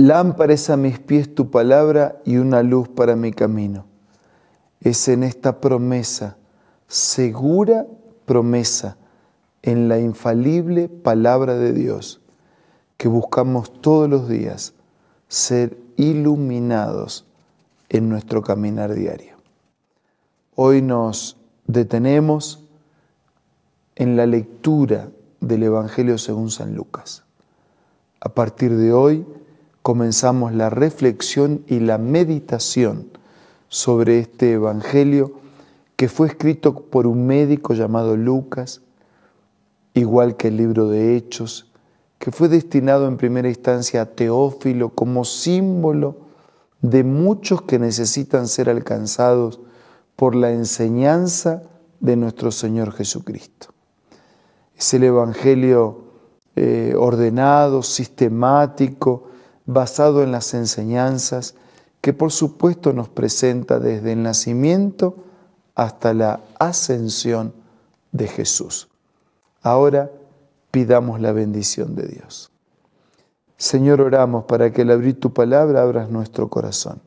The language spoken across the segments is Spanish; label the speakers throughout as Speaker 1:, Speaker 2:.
Speaker 1: Lámpara a mis pies tu palabra y una luz para mi camino. Es en esta promesa, segura promesa, en la infalible palabra de Dios, que buscamos todos los días ser iluminados en nuestro caminar diario. Hoy nos detenemos en la lectura del Evangelio según San Lucas. A partir de hoy, comenzamos la reflexión y la meditación sobre este Evangelio que fue escrito por un médico llamado Lucas, igual que el libro de Hechos, que fue destinado en primera instancia a Teófilo como símbolo de muchos que necesitan ser alcanzados por la enseñanza de nuestro Señor Jesucristo. Es el Evangelio eh, ordenado, sistemático, basado en las enseñanzas que por supuesto nos presenta desde el nacimiento hasta la ascensión de Jesús. Ahora pidamos la bendición de Dios. Señor, oramos para que al abrir tu palabra abras nuestro corazón.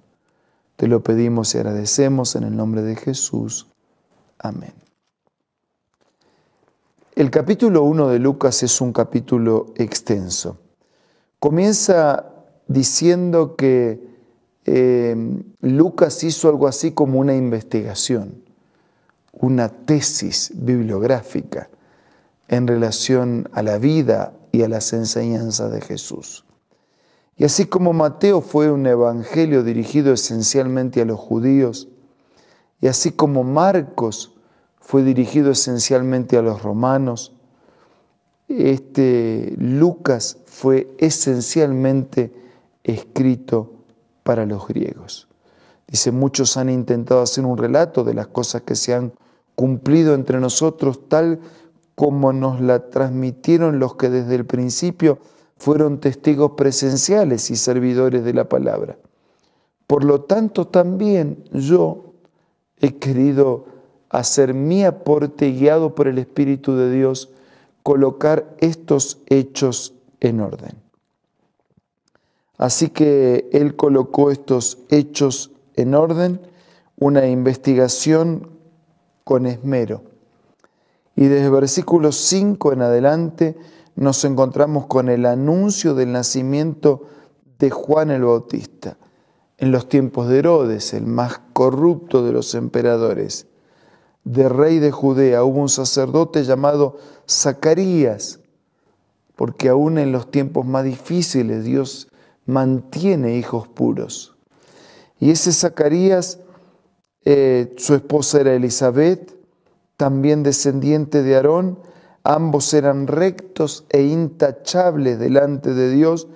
Speaker 1: Te lo pedimos y agradecemos en el nombre de Jesús. Amén. El capítulo 1 de Lucas es un capítulo extenso. Comienza diciendo que em, Lucas hizo algo así como una investigación, una tesis bibliográfica en relación a la vida y a las enseñanzas de Jesús. Y así como Mateo fue un evangelio dirigido esencialmente a los judíos, y así como Marcos fue dirigido esencialmente a los romanos, este Lucas fue esencialmente escrito para los griegos. Dice, muchos han intentado hacer un relato de las cosas que se han cumplido entre nosotros tal como nos la transmitieron los que desde el principio fueron testigos presenciales y servidores de la palabra. Por lo tanto, también yo he querido hacer mi aporte guiado por el Espíritu de Dios, colocar estos hechos en orden. Así que él colocó estos hechos en orden, una investigación con esmero. Y desde versículo 5 en adelante nos encontramos con el anuncio del nacimiento de Juan el Bautista, en los tiempos de Herodes, el más corrupto de los emperadores. De rey de Judea hubo un sacerdote llamado Zacarías, porque aún en los tiempos más difíciles Dios mantiene hijos puros. Y ese Zacarías, eh, su esposa era Elizabeth, también descendiente de Aarón, ambos eran rectos e intachables delante de Dios,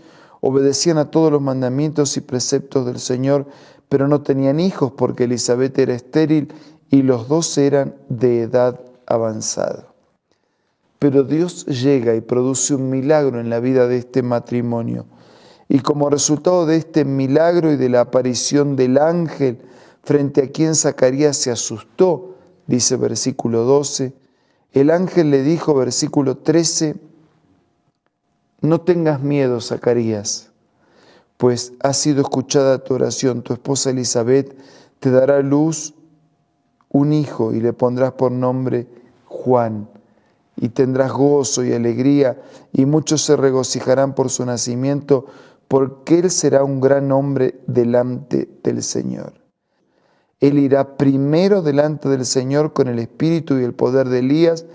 Speaker 1: obedecían a todos los mandamientos y preceptos del Señor, pero no tenían hijos porque Elizabeth era estéril y los dos eran de edad avanzada. Pero Dios llega y produce un milagro en la vida de este matrimonio y como resultado de este milagro y de la aparición del ángel frente a quien Zacarías se asustó, dice versículo 12, el ángel le dijo, versículo 13, no tengas miedo, Zacarías, pues ha sido escuchada tu oración, tu esposa Elizabeth te dará luz un hijo y le pondrás por nombre Juan y tendrás gozo y alegría, y muchos se regocijarán por su nacimiento, porque él será un gran hombre delante del Señor. Él irá primero delante del Señor con el espíritu y el poder de Elías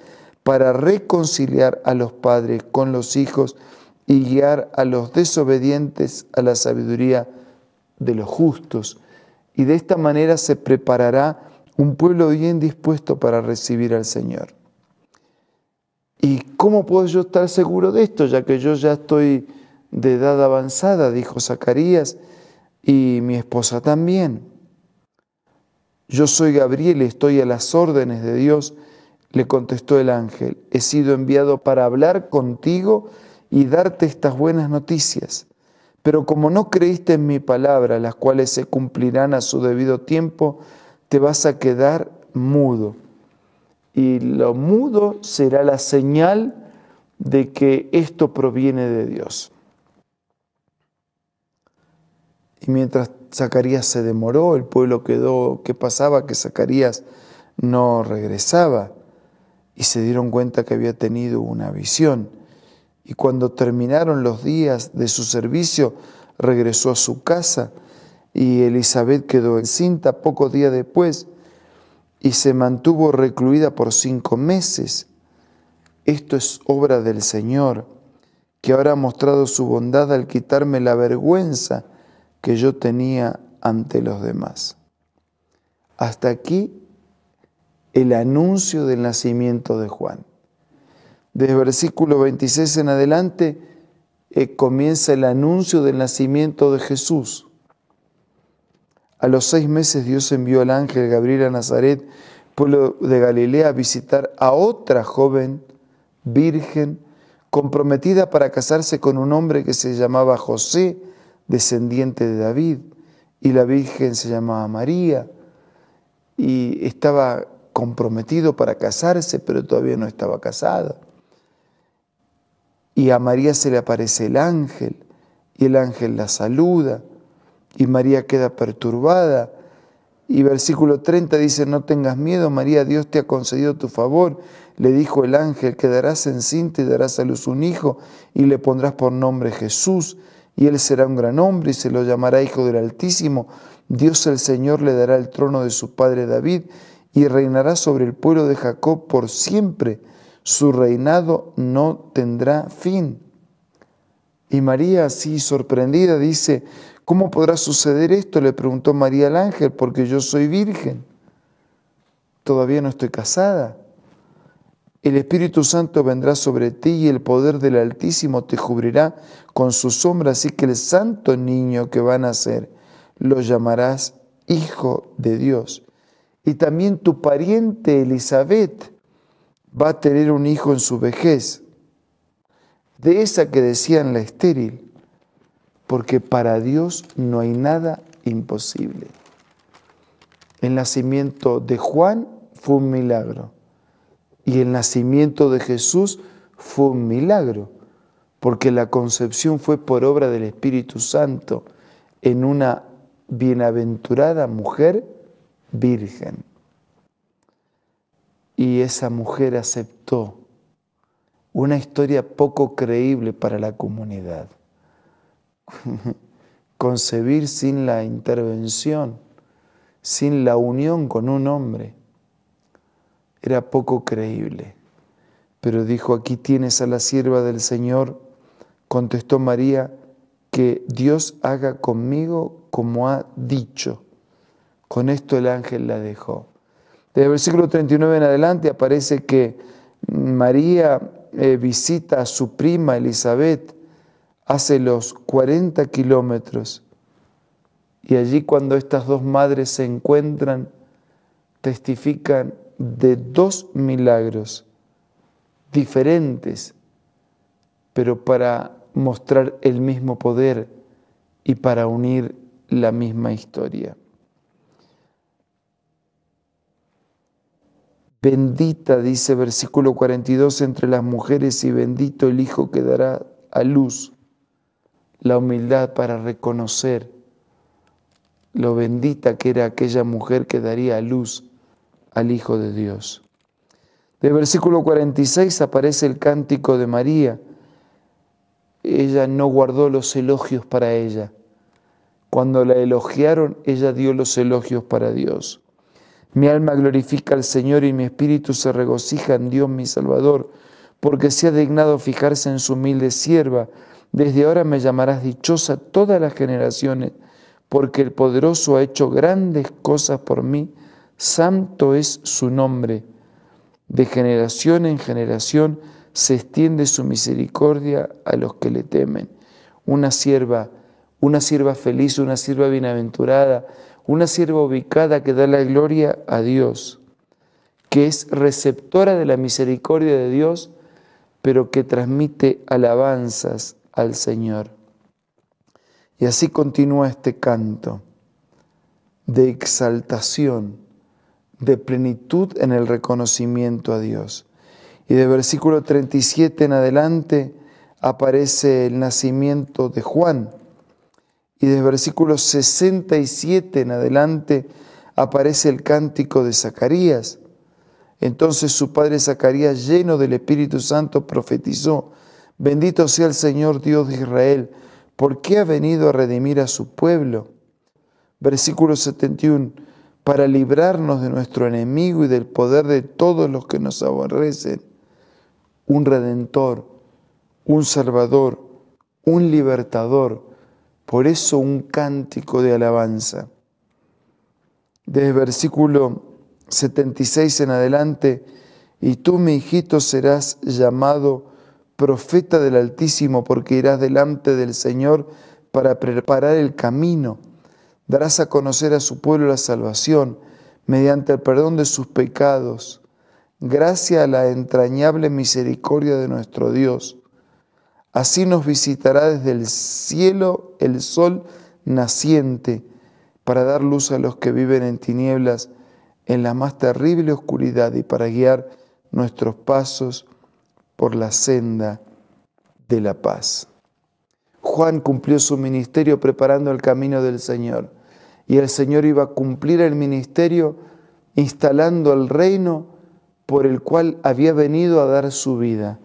Speaker 1: para reconciliar a los padres con los hijos y guiar a los desobedientes a la sabiduría de los justos. Y de esta manera se preparará un pueblo bien dispuesto para recibir al Señor. ¿Y cómo puedo yo estar seguro de esto, ya que yo ya estoy de edad avanzada, dijo Zacarías, y mi esposa también. Yo soy Gabriel y estoy a las órdenes de Dios, le contestó el ángel. He sido enviado para hablar contigo y darte estas buenas noticias. Pero como no creíste en mi palabra, las cuales se cumplirán a su debido tiempo, te vas a quedar mudo. Y lo mudo será la señal de que esto proviene de Dios. Y mientras Zacarías se demoró, el pueblo quedó, ¿qué pasaba? Que Zacarías no regresaba y se dieron cuenta que había tenido una visión. Y cuando terminaron los días de su servicio, regresó a su casa y Elizabeth quedó encinta pocos días después y se mantuvo recluida por cinco meses. Esto es obra del Señor, que ahora ha mostrado su bondad al quitarme la vergüenza que yo tenía ante los demás. Hasta aquí el anuncio del nacimiento de Juan. Desde versículo 26 en adelante eh, comienza el anuncio del nacimiento de Jesús. A los seis meses Dios envió al ángel Gabriel a Nazaret, pueblo de Galilea, a visitar a otra joven virgen comprometida para casarse con un hombre que se llamaba José, descendiente de David, y la Virgen se llamaba María, y estaba comprometido para casarse, pero todavía no estaba casada. Y a María se le aparece el ángel, y el ángel la saluda, y María queda perturbada. Y versículo 30 dice, no tengas miedo, María, Dios te ha concedido tu favor. Le dijo el ángel, quedarás encinta y darás a luz un hijo, y le pondrás por nombre Jesús y él será un gran hombre y se lo llamará Hijo del Altísimo. Dios el Señor le dará el trono de su padre David y reinará sobre el pueblo de Jacob por siempre. Su reinado no tendrá fin. Y María, así sorprendida, dice, ¿cómo podrá suceder esto? Le preguntó María al ángel, porque yo soy virgen. Todavía no estoy casada. El Espíritu Santo vendrá sobre ti y el poder del Altísimo te cubrirá con su sombra, así que el santo niño que va a nacer lo llamarás Hijo de Dios. Y también tu pariente Elizabeth va a tener un hijo en su vejez, de esa que decían la estéril, porque para Dios no hay nada imposible. El nacimiento de Juan fue un milagro y el nacimiento de Jesús fue un milagro porque la concepción fue por obra del Espíritu Santo en una bienaventurada mujer virgen. Y esa mujer aceptó una historia poco creíble para la comunidad. Concebir sin la intervención, sin la unión con un hombre, era poco creíble. Pero dijo, aquí tienes a la sierva del Señor, Contestó María, que Dios haga conmigo como ha dicho. Con esto el ángel la dejó. Desde el versículo 39 en adelante aparece que María eh, visita a su prima Elizabeth, hace los 40 kilómetros, y allí cuando estas dos madres se encuentran, testifican de dos milagros diferentes, pero para mostrar el mismo poder y para unir la misma historia. Bendita, dice versículo 42, entre las mujeres y bendito el Hijo que dará a luz la humildad para reconocer lo bendita que era aquella mujer que daría a luz al Hijo de Dios. Del versículo 46 aparece el cántico de María, ella no guardó los elogios para ella. Cuando la elogiaron, ella dio los elogios para Dios. Mi alma glorifica al Señor y mi espíritu se regocija en Dios mi Salvador, porque se ha dignado fijarse en su humilde sierva. Desde ahora me llamarás dichosa todas las generaciones, porque el poderoso ha hecho grandes cosas por mí. Santo es su nombre. De generación en generación, se extiende su misericordia a los que le temen. Una sierva, una sierva feliz, una sierva bienaventurada, una sierva ubicada que da la gloria a Dios, que es receptora de la misericordia de Dios, pero que transmite alabanzas al Señor. Y así continúa este canto de exaltación, de plenitud en el reconocimiento a Dios. Y del versículo 37 en adelante aparece el nacimiento de Juan. Y el versículo 67 en adelante aparece el cántico de Zacarías. Entonces su padre Zacarías, lleno del Espíritu Santo, profetizó, bendito sea el Señor Dios de Israel, porque ha venido a redimir a su pueblo. Versículo 71, para librarnos de nuestro enemigo y del poder de todos los que nos aborrecen un redentor, un salvador, un libertador. Por eso un cántico de alabanza. Desde el versículo 76 en adelante, y tú, mi hijito, serás llamado profeta del Altísimo, porque irás delante del Señor para preparar el camino. Darás a conocer a su pueblo la salvación mediante el perdón de sus pecados gracias a la entrañable misericordia de nuestro Dios. Así nos visitará desde el cielo el sol naciente para dar luz a los que viven en tinieblas, en la más terrible oscuridad y para guiar nuestros pasos por la senda de la paz. Juan cumplió su ministerio preparando el camino del Señor y el Señor iba a cumplir el ministerio instalando el reino por el cual había venido a dar su vida.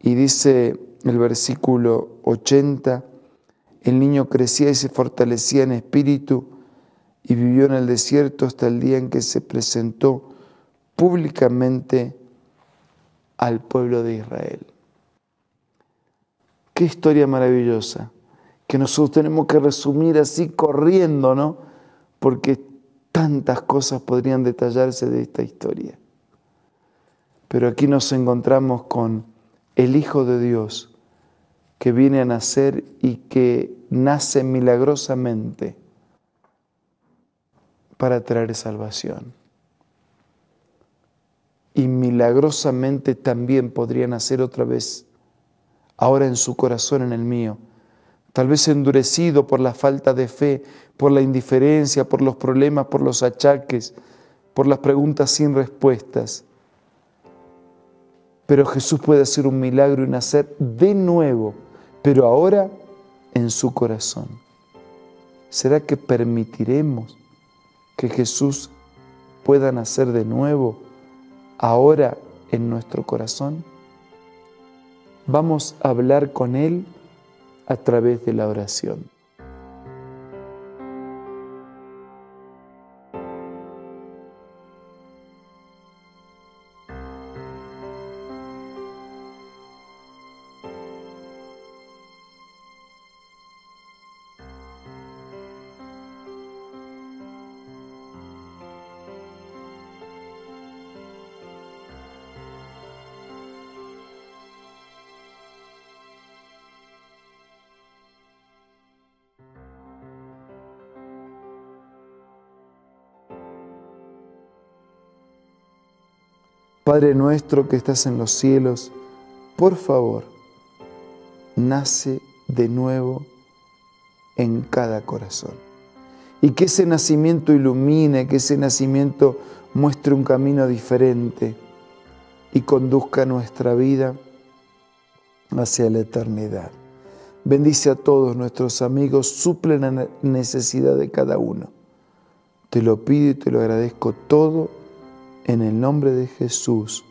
Speaker 1: Y dice el versículo 80, el niño crecía y se fortalecía en espíritu y vivió en el desierto hasta el día en que se presentó públicamente al pueblo de Israel. Qué historia maravillosa, que nosotros tenemos que resumir así corriendo, ¿no? Porque tantas cosas podrían detallarse de esta historia. Pero aquí nos encontramos con el Hijo de Dios que viene a nacer y que nace milagrosamente para traer salvación. Y milagrosamente también podría nacer otra vez, ahora en su corazón, en el mío, tal vez endurecido por la falta de fe, por la indiferencia, por los problemas, por los achaques, por las preguntas sin respuestas pero Jesús puede hacer un milagro y nacer de nuevo, pero ahora en su corazón. ¿Será que permitiremos que Jesús pueda nacer de nuevo ahora en nuestro corazón? Vamos a hablar con Él a través de la oración. Padre nuestro que estás en los cielos, por favor, nace de nuevo en cada corazón. Y que ese nacimiento ilumine, que ese nacimiento muestre un camino diferente y conduzca nuestra vida hacia la eternidad. Bendice a todos nuestros amigos, suple la necesidad de cada uno. Te lo pido y te lo agradezco todo en el nombre de Jesús.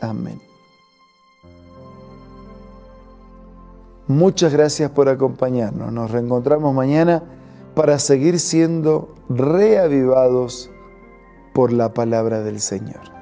Speaker 1: Amén. Muchas gracias por acompañarnos. Nos reencontramos mañana para seguir siendo reavivados por la palabra del Señor.